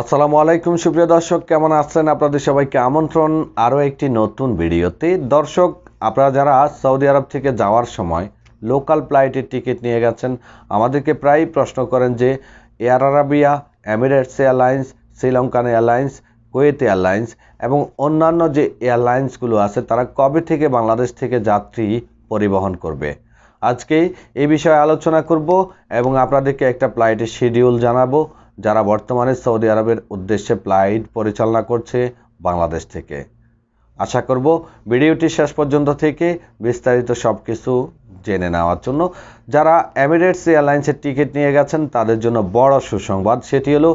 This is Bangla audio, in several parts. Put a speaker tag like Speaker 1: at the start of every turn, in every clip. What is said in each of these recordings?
Speaker 1: আসসালামু আলাইকুম সুপ্রিয় দর্শক কেমন আছেন আপনাদের সবাইকে আমন্ত্রণ আরও একটি নতুন ভিডিওতে দর্শক আপনারা যারা সৌদি আরব থেকে যাওয়ার সময় লোকাল ফ্লাইটের টিকিট নিয়ে গেছেন আমাদেরকে প্রায়ই প্রশ্ন করেন যে Air Arabia Emirates Airlines Sri Lankan Airlines Kuwait Airlines এবং অন্যান্য যে এয়ারলাইন্সগুলো আছে তারা কবে থেকে বাংলাদেশ থেকে যাত্রী পরিবহন করবে আজকে এই বিষয়ে আলোচনা করব এবং আপনাদেরকে একটা ফ্লাইটের শিডিউল জানাবো যারা বর্তমানে সৌদি আরবের উদ্দেশ্যে ফ্লাইট পরিচালনা করছে বাংলাদেশ থেকে আশা করব ভিডিওটি শেষ পর্যন্ত থেকে বিস্তারিত সব কিছু জেনে নেওয়ার জন্য যারা এমিরেটস এয়ারলাইন্সের টিকিট নিয়ে গেছেন তাদের জন্য বড় সুসংবাদ সেটি হলো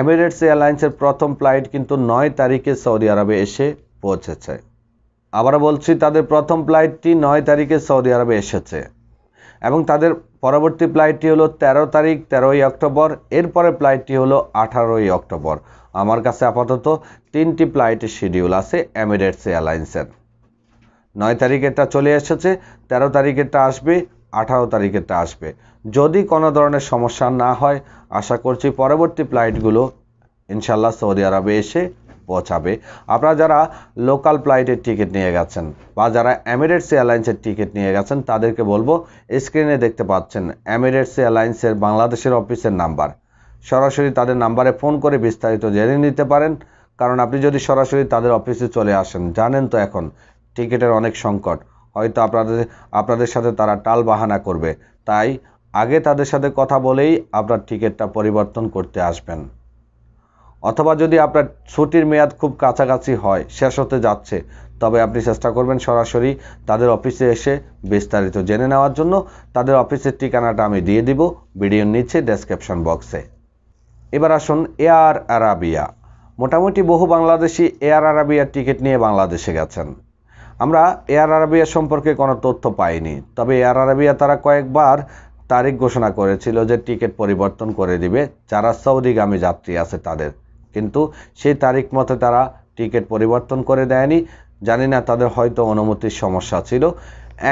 Speaker 1: এমিরেটস এয়ারলাইন্সের প্রথম ফ্লাইট কিন্তু নয় তারিখে সৌদি আরবে এসে পৌঁছেছে আবার বলছি তাদের প্রথম ফ্লাইটটি নয় তারিখে সৌদি আরবে এসেছে এবং তাদের পরবর্তী ফ্লাইটটি হলো ১৩ তারিখ তেরোই অক্টোবর এরপরে ফ্লাইটটি হলো আঠারোই অক্টোবর আমার কাছে আপাতত তিনটি ফ্লাইটের শিডিউল আছে এমিরেটস এয়ারলাইন্সের নয় তারিখেরটা চলে এসেছে ১৩ তারিখেরটা আসবে আঠারো তারিখেরটা আসবে যদি কোনো ধরনের সমস্যা না হয় আশা করছি পরবর্তী ফ্লাইটগুলো ইনশাল্লাহ সৌদি আরবে এসে পৌঁছাবে আপনারা যারা লোকাল ফ্লাইটের টিকিট নিয়ে গেছেন বা যারা এমিরেটস এয়ারলাইন্সের টিকিট নিয়ে গেছেন তাদেরকে বলবো স্ক্রিনে দেখতে পাচ্ছেন এমিরেটস এয়ারলাইন্সের বাংলাদেশের অফিসের নাম্বার সরাসরি তাদের নাম্বারে ফোন করে বিস্তারিত জেনে নিতে পারেন কারণ আপনি যদি সরাসরি তাদের অফিসে চলে আসেন জানেন তো এখন টিকিটের অনেক সংকট হয়তো আপনাদের আপনাদের সাথে তারা টাল বাহানা করবে তাই আগে তাদের সাথে কথা বলেই আপনার টিকিটটা পরিবর্তন করতে আসবেন অথবা যদি আপনার ছুটির মেয়াদ খুব কাছাকাছি হয় শেষ হতে যাচ্ছে তবে আপনি চেষ্টা করবেন সরাসরি তাদের অফিসে এসে বিস্তারিত জেনে নেওয়ার জন্য তাদের অফিসের ঠিকানাটা আমি দিয়ে দিব ভিডিওর নিচে ডেসক্রিপশন বক্সে এবার আসুন এয়ার আরাবিয়া মোটামুটি বহু বাংলাদেশি এয়ার আরাবিয়ার টিকিট নিয়ে বাংলাদেশে গেছেন আমরা এয়ার আরাবিয়া সম্পর্কে কোনো তথ্য পাইনি তবে এয়ার আরাবিয়া তারা কয়েকবার তারিখ ঘোষণা করেছিল যে টিকিট পরিবর্তন করে দিবে যারা সৌদিগামী যাত্রী আছে তাদের কিন্তু সেই তারিখ মতো তারা টিকিট পরিবর্তন করে দেয়নি জানি না তাদের হয়তো অনুমতির সমস্যা ছিল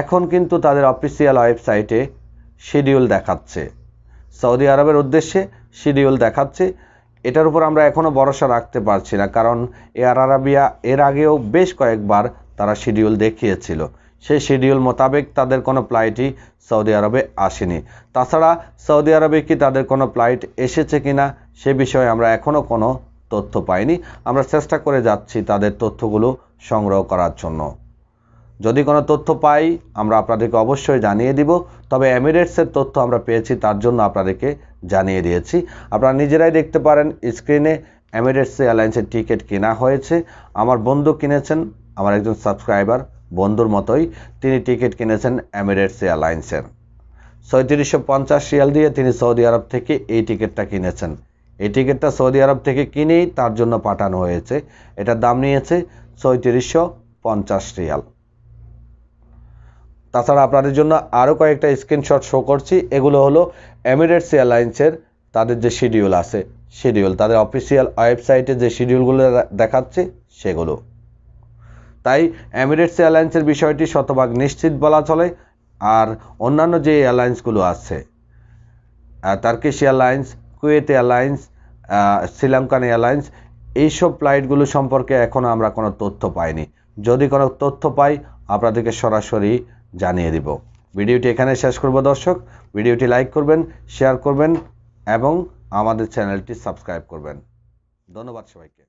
Speaker 1: এখন কিন্তু তাদের অফিসিয়াল ওয়েবসাইটে শিডিউল দেখাচ্ছে সৌদি আরবের উদ্দেশ্যে শিডিউল দেখাচ্ছে এটার উপর আমরা এখনও ভরসা রাখতে পারছি না কারণ এয়ার আরাবিয়া এর আগেও বেশ কয়েকবার তারা শিডিউল দেখিয়েছিল সেই শিডিউল মোতাবেক তাদের কোনো ফ্লাইটই সৌদি আরবে আসেনি তাছাড়া সৌদি আরবে কি তাদের কোনো ফ্লাইট এসেছে কিনা সে বিষয়ে আমরা এখনও কোনো তথ্য পাইনি আমরা চেষ্টা করে যাচ্ছি তাদের তথ্যগুলো সংগ্রহ করার জন্য যদি কোনো তথ্য পাই আমরা আপনাদেরকে অবশ্যই জানিয়ে দিব তবে এমিরেটসের তথ্য আমরা পেয়েছি তার জন্য আপনাদেরকে জানিয়ে দিয়েছি আপনারা নিজেরাই দেখতে পারেন স্ক্রিনে এমিরেটস এয়ারলাইন্সের টিকিট কেনা হয়েছে আমার বন্ধু কিনেছেন আমার একজন সাবস্ক্রাইবার বন্ধুর মতোই তিনি টিকিট কিনেছেন এমিরেটস এয়ারলাইন্সের ছয়ত্রিশশো পঞ্চাশ রিয়াল দিয়ে তিনি সৌদি আরব থেকে এই টিকিটটা কিনেছেন এই টিকিটটা সৌদি আরব থেকে কিনেই তার জন্য পাঠানো হয়েছে এটার দাম নিয়েছে ছয়ত্রিশশো পঞ্চাশ রিয়াল তাছাড়া আপনাদের জন্য আরও কয়েকটা স্ক্রিনশট শো করছি এগুলো হলো এমিরেটস এয়ারলাইন্সের তাদের যে শিডিউল আছে শিডিউল তাদের অফিসিয়াল ওয়েবসাইটে যে শিডিউলগুলো দেখাচ্ছে সেগুলো তাই এমিরেটস এয়ারলাইন্সের বিষয়টি শতভাগ নিশ্চিত বলা চলে আর অন্যান্য যে এয়ারলাইন্সগুলো আছে Turkish Airlines Kuwait Airlines Sri Lankan Airlines এইসব ফ্লাইটগুলো সম্পর্কে এখন আমরা কোনো তথ্য পাইনি যদি কোনো তথ্য পাই আপনাদেরকে সরাসরি জানিয়ে দিব ভিডিওটি এখানে শেষ করব দর্শক ভিডিওটি লাইক করবেন শেয়ার করবেন এবং আমাদের চ্যানেলটি সাবস্ক্রাইব করবেন ধন্যবাদ সবাইকে